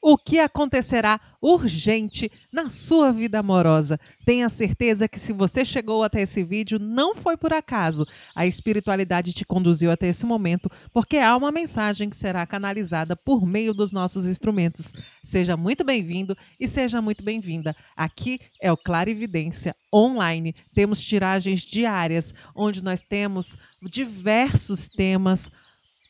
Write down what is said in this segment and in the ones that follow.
o que acontecerá urgente na sua vida amorosa. Tenha certeza que se você chegou até esse vídeo, não foi por acaso. A espiritualidade te conduziu até esse momento, porque há uma mensagem que será canalizada por meio dos nossos instrumentos. Seja muito bem-vindo e seja muito bem-vinda. Aqui é o Clarividência Online. Temos tiragens diárias, onde nós temos diversos temas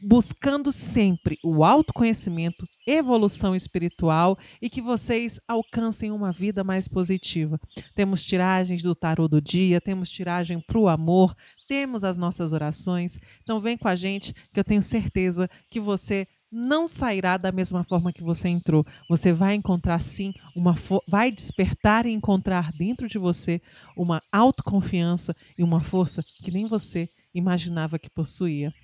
buscando sempre o autoconhecimento, evolução espiritual e que vocês alcancem uma vida mais positiva. Temos tiragens do tarô do dia, temos tiragem para o amor, temos as nossas orações. Então vem com a gente que eu tenho certeza que você não sairá da mesma forma que você entrou. Você vai encontrar sim uma vai despertar e encontrar dentro de você uma autoconfiança e uma força que nem você imaginava que possuía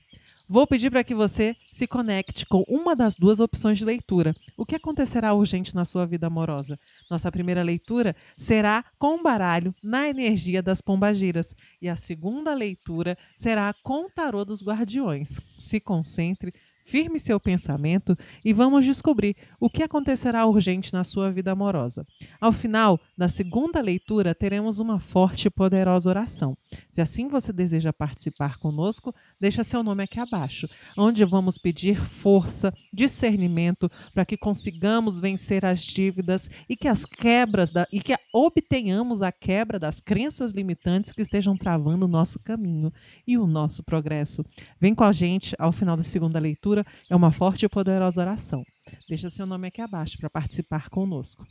vou pedir para que você se conecte com uma das duas opções de leitura. O que acontecerá urgente na sua vida amorosa? Nossa primeira leitura será com o baralho na energia das pombagiras e a segunda leitura será com o tarô dos guardiões. Se concentre, firme seu pensamento e vamos descobrir o que acontecerá urgente na sua vida amorosa. Ao final da segunda leitura, teremos uma forte e poderosa oração. Se assim você deseja participar conosco, deixa seu nome aqui abaixo, onde vamos pedir força, discernimento para que consigamos vencer as dívidas e que as quebras da, e que obtenhamos a quebra das crenças limitantes que estejam travando o nosso caminho e o nosso progresso. Vem com a gente ao final da segunda leitura, é uma forte e poderosa oração. Deixa seu nome aqui abaixo para participar conosco.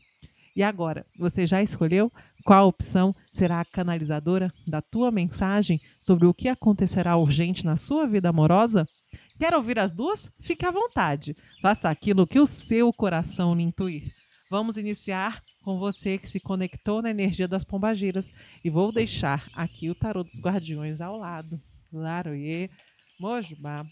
E agora, você já escolheu qual opção será a canalizadora da tua mensagem sobre o que acontecerá urgente na sua vida amorosa? Quer ouvir as duas? Fique à vontade. Faça aquilo que o seu coração lhe intuir. Vamos iniciar com você que se conectou na energia das pombagiras e vou deixar aqui o tarô dos guardiões ao lado. Laroye, Mojubá,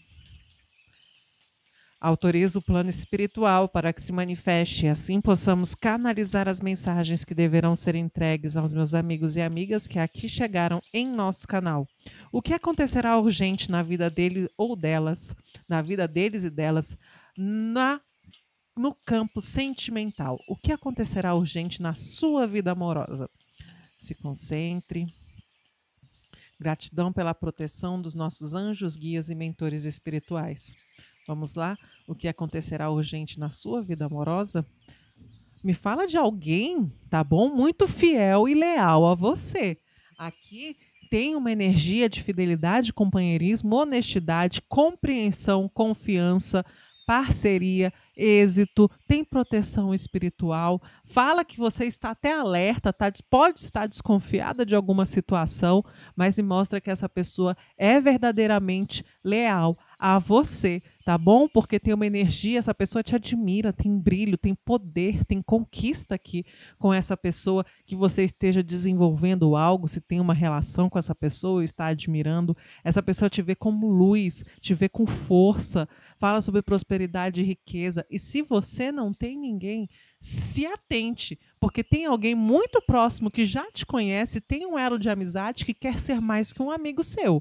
Autoriza o plano espiritual para que se manifeste, assim possamos canalizar as mensagens que deverão ser entregues aos meus amigos e amigas que aqui chegaram em nosso canal. O que acontecerá urgente na vida dele ou delas, na vida deles e delas, na no campo sentimental. O que acontecerá urgente na sua vida amorosa? Se concentre. Gratidão pela proteção dos nossos anjos, guias e mentores espirituais. Vamos lá? O que acontecerá urgente na sua vida amorosa? Me fala de alguém, tá bom? Muito fiel e leal a você. Aqui tem uma energia de fidelidade, companheirismo, honestidade, compreensão, confiança, parceria, êxito, tem proteção espiritual, fala que você está até alerta, tá, pode estar desconfiada de alguma situação, mas me mostra que essa pessoa é verdadeiramente leal a você, tá bom? Porque tem uma energia, essa pessoa te admira, tem brilho, tem poder, tem conquista aqui com essa pessoa, que você esteja desenvolvendo algo, se tem uma relação com essa pessoa, está admirando, essa pessoa te vê como luz, te vê com força, fala sobre prosperidade e riqueza. E se você não tem ninguém, se atente, porque tem alguém muito próximo que já te conhece, tem um elo de amizade que quer ser mais que um amigo seu,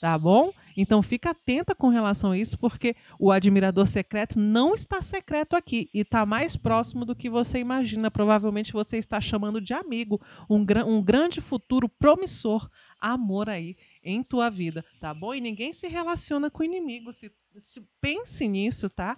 tá bom? Então fica atenta com relação a isso, porque o admirador secreto não está secreto aqui e está mais próximo do que você imagina. Provavelmente você está chamando de amigo, um, gr um grande futuro promissor, amor aí em tua vida, tá bom? E ninguém se relaciona com inimigo. Se, se pense nisso, tá?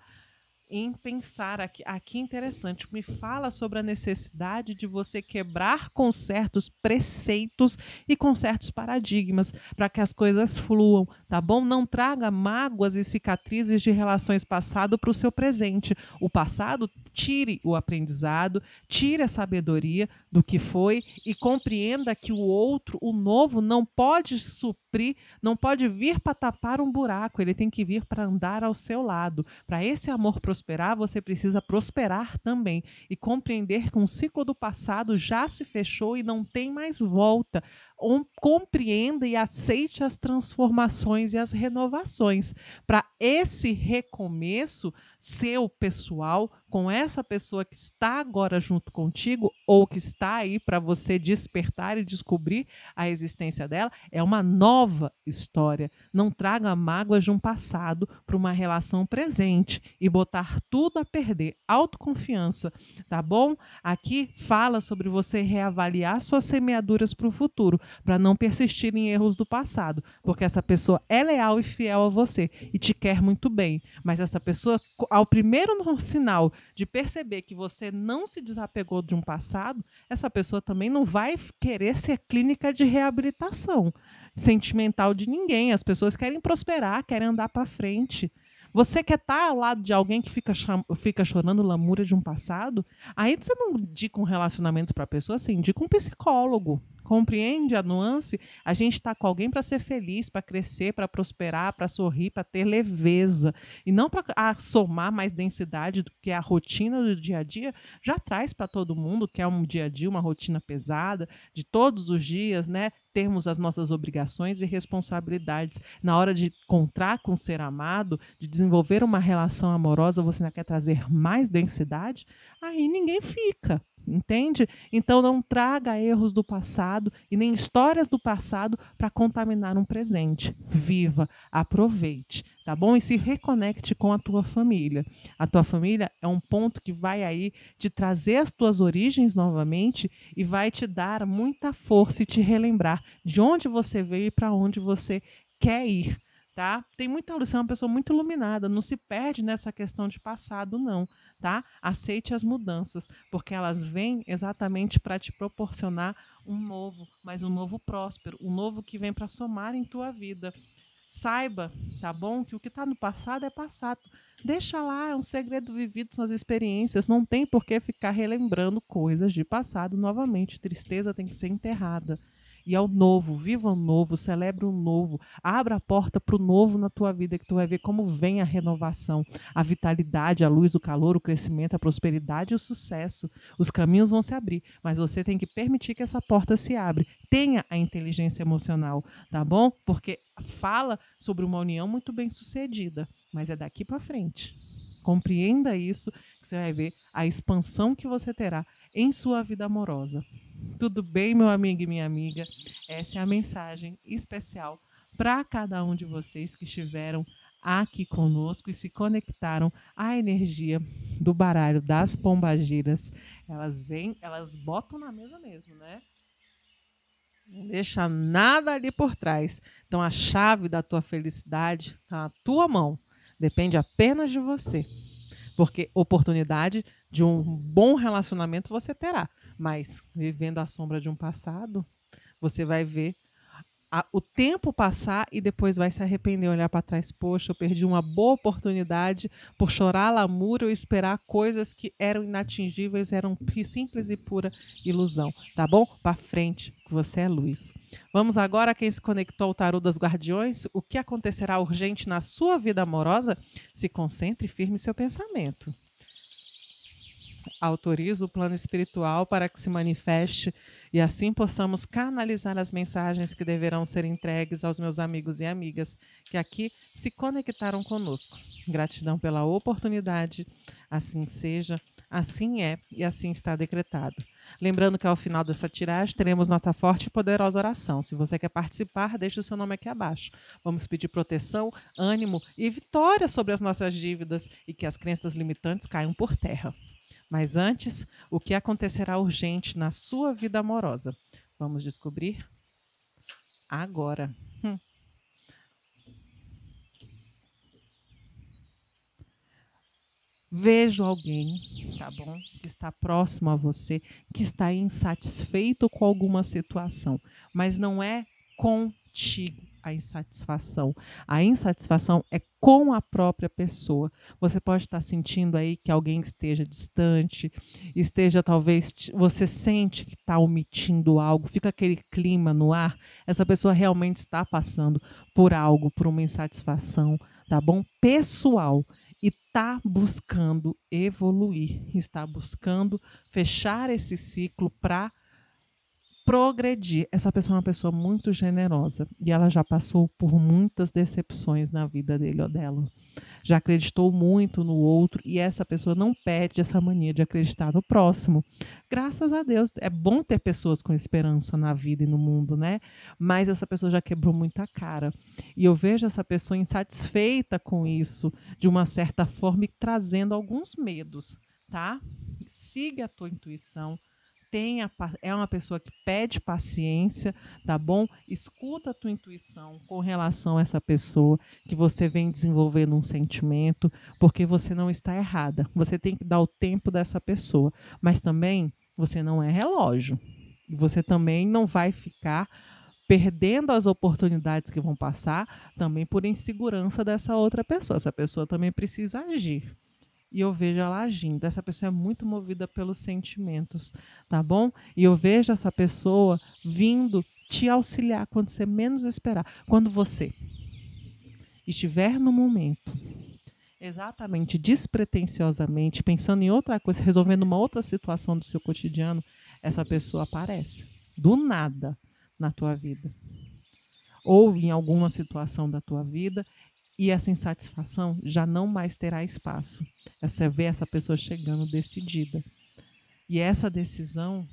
em pensar aqui, aqui interessante, me fala sobre a necessidade de você quebrar com certos preceitos e com certos paradigmas para que as coisas fluam, tá bom? Não traga mágoas e cicatrizes de relações passado para o seu presente. O passado tire o aprendizado, tire a sabedoria do que foi e compreenda que o outro, o novo, não pode suprir, não pode vir para tapar um buraco, ele tem que vir para andar ao seu lado. Para esse amor prosperar, você precisa prosperar também e compreender que um ciclo do passado já se fechou e não tem mais volta. Um, compreenda e aceite as transformações e as renovações. Para esse recomeço seu pessoal, com essa pessoa que está agora junto contigo ou que está aí para você despertar e descobrir a existência dela, é uma nova história. Não traga mágoas de um passado para uma relação presente e botar tudo a perder. Autoconfiança, tá bom? Aqui fala sobre você reavaliar suas semeaduras para o futuro, para não persistir em erros do passado, porque essa pessoa é leal e fiel a você e te quer muito bem, mas essa pessoa ao primeiro sinal de perceber que você não se desapegou de um passado, essa pessoa também não vai querer ser clínica de reabilitação sentimental de ninguém. As pessoas querem prosperar, querem andar para frente. Você quer estar tá ao lado de alguém que fica, fica chorando lamúria de um passado? Aí você não indica um relacionamento para a pessoa, você indica um psicólogo compreende a nuance? A gente está com alguém para ser feliz, para crescer, para prosperar, para sorrir, para ter leveza. E não para somar mais densidade do que a rotina do dia a dia já traz para todo mundo, que é um dia a dia, uma rotina pesada, de todos os dias, né? Termos as nossas obrigações e responsabilidades. Na hora de encontrar com o ser amado, de desenvolver uma relação amorosa, você ainda quer trazer mais densidade? Aí ninguém fica entende? Então não traga erros do passado e nem histórias do passado para contaminar um presente. Viva, aproveite, tá bom? E se reconecte com a tua família. A tua família é um ponto que vai aí te trazer as tuas origens novamente e vai te dar muita força e te relembrar de onde você veio e para onde você quer ir. Tá? Tem muita luz, é uma pessoa muito iluminada, não se perde nessa questão de passado, não tá? Aceite as mudanças, porque elas vêm exatamente para te proporcionar um novo, mas um novo próspero, um novo que vem para somar em tua vida. Saiba, tá bom, que o que está no passado é passado. Deixa lá, é um segredo vivido, são as experiências. Não tem por que ficar relembrando coisas de passado novamente. Tristeza tem que ser enterrada e ao novo. Viva o novo, celebre o novo. Abra a porta para o novo na tua vida, que tu vai ver como vem a renovação, a vitalidade, a luz, o calor, o crescimento, a prosperidade e o sucesso. Os caminhos vão se abrir, mas você tem que permitir que essa porta se abra. Tenha a inteligência emocional, tá bom? Porque fala sobre uma união muito bem sucedida, mas é daqui para frente. Compreenda isso, que você vai ver a expansão que você terá em sua vida amorosa. Tudo bem, meu amigo e minha amiga? Essa é a mensagem especial para cada um de vocês que estiveram aqui conosco e se conectaram à energia do baralho das pombagiras. Elas vêm, elas botam na mesa mesmo, né? Não deixa nada ali por trás. Então a chave da tua felicidade está na tua mão. Depende apenas de você. Porque oportunidade de um bom relacionamento você terá. Mas vivendo à sombra de um passado, você vai ver a, o tempo passar e depois vai se arrepender, olhar para trás, poxa, eu perdi uma boa oportunidade por chorar muro ou esperar coisas que eram inatingíveis, eram simples e pura ilusão, tá bom? Para frente, você é luz. Vamos agora quem se conectou ao tarô das guardiões, o que acontecerá urgente na sua vida amorosa? Se concentre e firme seu pensamento autoriza o plano espiritual para que se manifeste e assim possamos canalizar as mensagens que deverão ser entregues aos meus amigos e amigas que aqui se conectaram conosco. Gratidão pela oportunidade. Assim seja, assim é e assim está decretado. Lembrando que ao final dessa tiragem teremos nossa forte e poderosa oração. Se você quer participar, deixe o seu nome aqui abaixo. Vamos pedir proteção, ânimo e vitória sobre as nossas dívidas e que as crenças limitantes caiam por terra. Mas antes, o que acontecerá urgente na sua vida amorosa? Vamos descobrir agora. Hum. Vejo alguém, tá bom? Que está próximo a você, que está insatisfeito com alguma situação, mas não é contigo a insatisfação. A insatisfação é com a própria pessoa. Você pode estar sentindo aí que alguém esteja distante, esteja talvez você sente que está omitindo algo, fica aquele clima no ar. Essa pessoa realmente está passando por algo, por uma insatisfação, tá bom? Pessoal e está buscando evoluir, está buscando fechar esse ciclo para progredir. Essa pessoa é uma pessoa muito generosa e ela já passou por muitas decepções na vida dele ou dela. Já acreditou muito no outro e essa pessoa não perde essa mania de acreditar no próximo. Graças a Deus, é bom ter pessoas com esperança na vida e no mundo, né? Mas essa pessoa já quebrou muita cara. E eu vejo essa pessoa insatisfeita com isso, de uma certa forma, e trazendo alguns medos, tá? Siga a tua intuição tenha, é uma pessoa que pede paciência, tá bom? Escuta a tua intuição com relação a essa pessoa que você vem desenvolvendo um sentimento, porque você não está errada. Você tem que dar o tempo dessa pessoa, mas também você não é relógio. E você também não vai ficar perdendo as oportunidades que vão passar também por insegurança dessa outra pessoa. Essa pessoa também precisa agir e eu vejo ela agindo. Essa pessoa é muito movida pelos sentimentos, tá bom? E eu vejo essa pessoa vindo te auxiliar quando você menos esperar. Quando você estiver no momento exatamente despretensiosamente, pensando em outra coisa, resolvendo uma outra situação do seu cotidiano, essa pessoa aparece do nada na tua vida. Ou em alguma situação da tua vida, e essa insatisfação já não mais terá espaço. Essa é ver essa pessoa chegando decidida. E essa decisão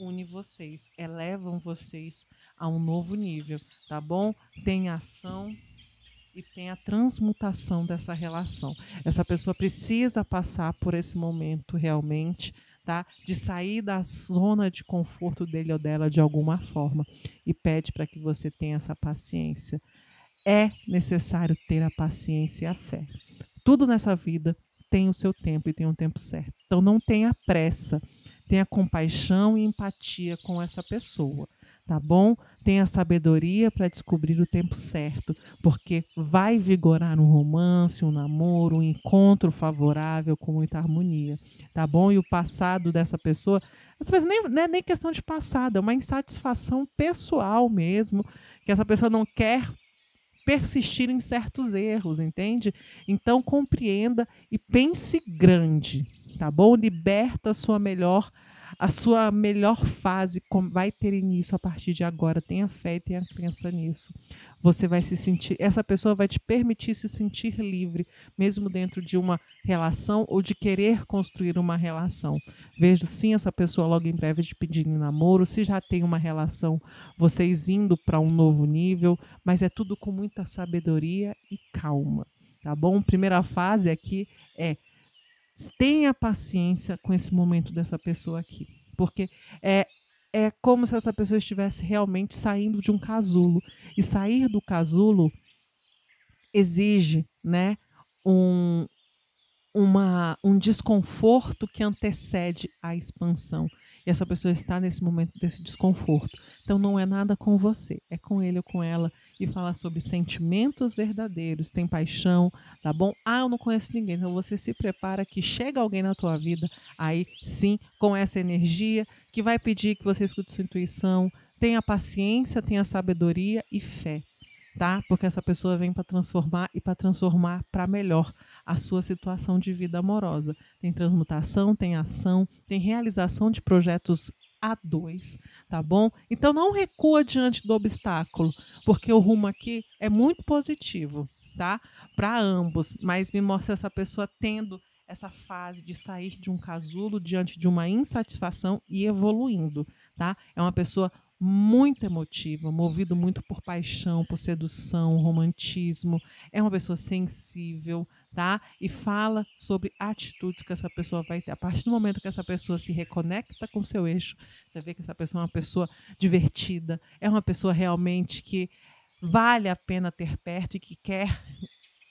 une vocês, elevam vocês a um novo nível, tá bom? Tem ação e tem a transmutação dessa relação. Essa pessoa precisa passar por esse momento realmente, tá? De sair da zona de conforto dele ou dela de alguma forma e pede para que você tenha essa paciência é necessário ter a paciência e a fé. Tudo nessa vida tem o seu tempo e tem um tempo certo. Então não tenha pressa, tenha compaixão e empatia com essa pessoa, tá bom? Tenha sabedoria para descobrir o tempo certo, porque vai vigorar um romance, um namoro, um encontro favorável com muita harmonia, tá bom? E o passado dessa pessoa, essa pessoa nem, não é nem questão de passado, é uma insatisfação pessoal mesmo, que essa pessoa não quer persistir em certos erros, entende? Então compreenda e pense grande, tá bom? Liberta a sua melhor a sua melhor fase vai ter início a partir de agora. Tenha fé e tenha crença nisso. Você vai se sentir, essa pessoa vai te permitir se sentir livre, mesmo dentro de uma relação ou de querer construir uma relação. Vejo sim essa pessoa logo em breve te pedindo namoro, se já tem uma relação, vocês indo para um novo nível, mas é tudo com muita sabedoria e calma, tá bom? Primeira fase aqui é tenha paciência com esse momento dessa pessoa aqui, porque é é como se essa pessoa estivesse realmente saindo de um casulo e sair do casulo exige, né, um uma, um desconforto que antecede a expansão. E essa pessoa está nesse momento desse desconforto. Então não é nada com você, é com ele ou com ela e falar sobre sentimentos verdadeiros, tem paixão, tá bom? Ah, eu não conheço ninguém. Então você se prepara que chega alguém na tua vida aí sim com essa energia que vai pedir que você escute sua intuição, tenha paciência, tenha sabedoria e fé, tá? Porque essa pessoa vem para transformar e para transformar para melhor a sua situação de vida amorosa. Tem transmutação, tem ação, tem realização de projetos a dois tá bom? Então não recua diante do obstáculo, porque o rumo aqui é muito positivo, tá? Para ambos, mas me mostra essa pessoa tendo essa fase de sair de um casulo diante de uma insatisfação e evoluindo, tá? É uma pessoa muito emotiva, movido muito por paixão, por sedução, romantismo. É uma pessoa sensível, tá? E fala sobre atitudes que essa pessoa vai ter. A partir do momento que essa pessoa se reconecta com seu eixo, você vê que essa pessoa é uma pessoa divertida, é uma pessoa realmente que vale a pena ter perto e que quer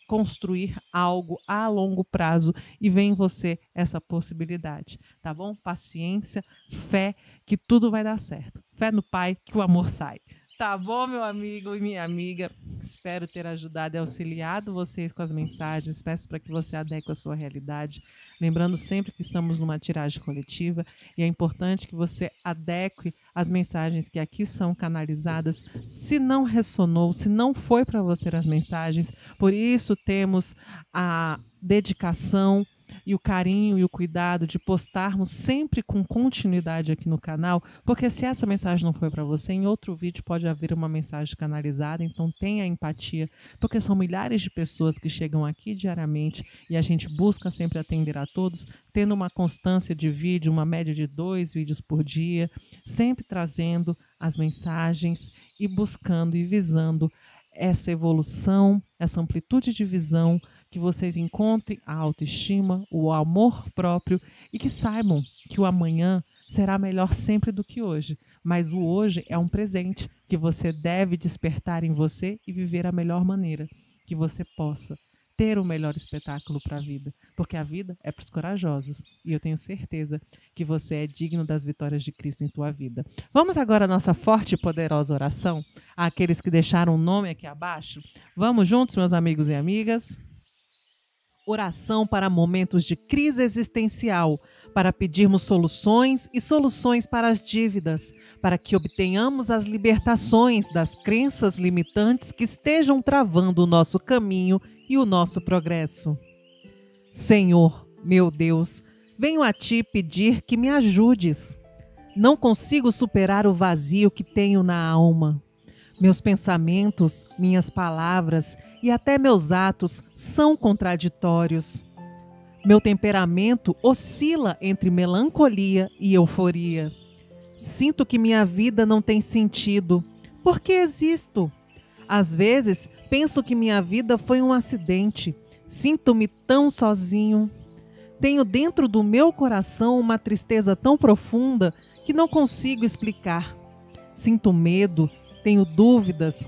construir algo a longo prazo e vem em você essa possibilidade, tá bom? Paciência, fé que tudo vai dar certo. Fé no Pai que o amor sai. Tá bom, meu amigo e minha amiga. Espero ter ajudado e auxiliado vocês com as mensagens. Peço para que você adeque a sua realidade. Lembrando sempre que estamos numa tiragem coletiva e é importante que você adeque as mensagens que aqui são canalizadas. Se não ressonou, se não foi para você as mensagens, por isso temos a dedicação e o carinho e o cuidado de postarmos sempre com continuidade aqui no canal, porque se essa mensagem não foi para você, em outro vídeo pode haver uma mensagem canalizada, então tenha empatia, porque são milhares de pessoas que chegam aqui diariamente e a gente busca sempre atender a todos, tendo uma constância de vídeo, uma média de dois vídeos por dia, sempre trazendo as mensagens e buscando e visando essa evolução, essa amplitude de visão que vocês encontrem a autoestima, o amor próprio e que saibam que o amanhã será melhor sempre do que hoje. Mas o hoje é um presente que você deve despertar em você e viver a melhor maneira que você possa ter o melhor espetáculo para a vida, porque a vida é para os corajosos e eu tenho certeza que você é digno das vitórias de Cristo em sua vida. Vamos agora à nossa forte e poderosa oração àqueles que deixaram o nome aqui abaixo. Vamos juntos, meus amigos e amigas. Oração para momentos de crise existencial, para pedirmos soluções e soluções para as dívidas, para que obtenhamos as libertações das crenças limitantes que estejam travando o nosso caminho e o nosso progresso. Senhor, meu Deus, venho a ti pedir que me ajudes. Não consigo superar o vazio que tenho na alma. Meus pensamentos, minhas palavras e até meus atos são contraditórios. Meu temperamento oscila entre melancolia e euforia. Sinto que minha vida não tem sentido. Por que existo? Às vezes, penso que minha vida foi um acidente. Sinto-me tão sozinho. Tenho dentro do meu coração uma tristeza tão profunda que não consigo explicar. Sinto medo, tenho dúvidas,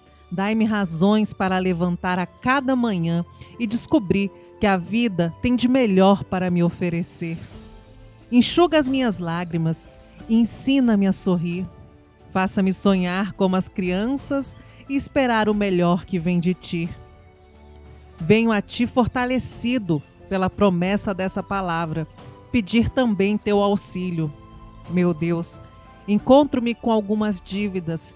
Dai-me razões para levantar a cada manhã e descobrir que a vida tem de melhor para me oferecer. Enxuga as minhas lágrimas e ensina-me a sorrir. Faça-me sonhar como as crianças e esperar o melhor que vem de ti. Venho a ti fortalecido pela promessa dessa palavra, pedir também teu auxílio. Meu Deus, encontro-me com algumas dívidas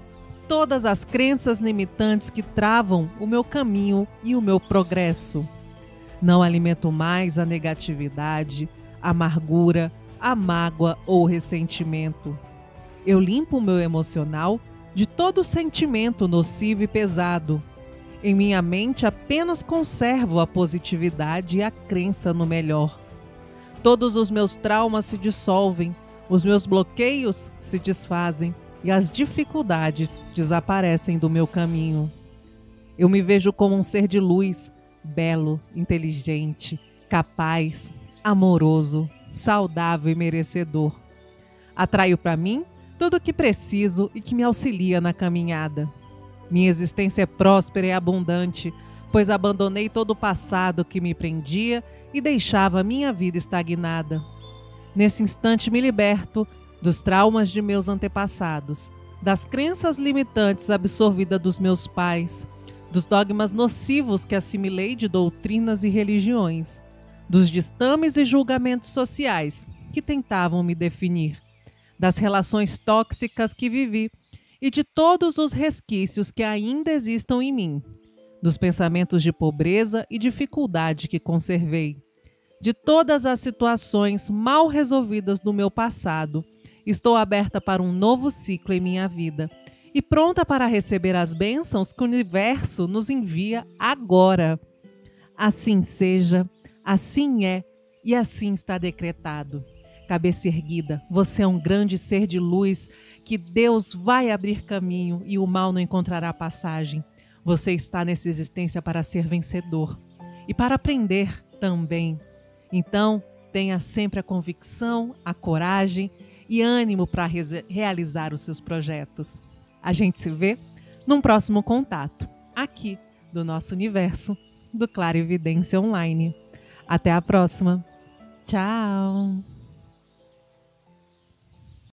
todas as crenças limitantes que travam o meu caminho e o meu progresso. Não alimento mais a negatividade, a amargura, a mágoa ou o ressentimento. Eu limpo o meu emocional de todo sentimento nocivo e pesado. Em minha mente apenas conservo a positividade e a crença no melhor. Todos os meus traumas se dissolvem, os meus bloqueios se desfazem e as dificuldades desaparecem do meu caminho. Eu me vejo como um ser de luz, belo, inteligente, capaz, amoroso, saudável e merecedor. Atraio para mim tudo o que preciso e que me auxilia na caminhada. Minha existência é próspera e abundante, pois abandonei todo o passado que me prendia e deixava minha vida estagnada. Nesse instante me liberto dos traumas de meus antepassados, das crenças limitantes absorvidas dos meus pais, dos dogmas nocivos que assimilei de doutrinas e religiões, dos distames e julgamentos sociais que tentavam me definir, das relações tóxicas que vivi e de todos os resquícios que ainda existam em mim, dos pensamentos de pobreza e dificuldade que conservei, de todas as situações mal resolvidas do meu passado Estou aberta para um novo ciclo em minha vida e pronta para receber as bênçãos que o universo nos envia agora. Assim seja, assim é e assim está decretado. Cabeça erguida, você é um grande ser de luz que Deus vai abrir caminho e o mal não encontrará passagem. Você está nessa existência para ser vencedor e para aprender também. Então, tenha sempre a convicção, a coragem e ânimo para realizar os seus projetos. A gente se vê num próximo contato, aqui do nosso universo do Claro Evidência Online. Até a próxima. Tchau.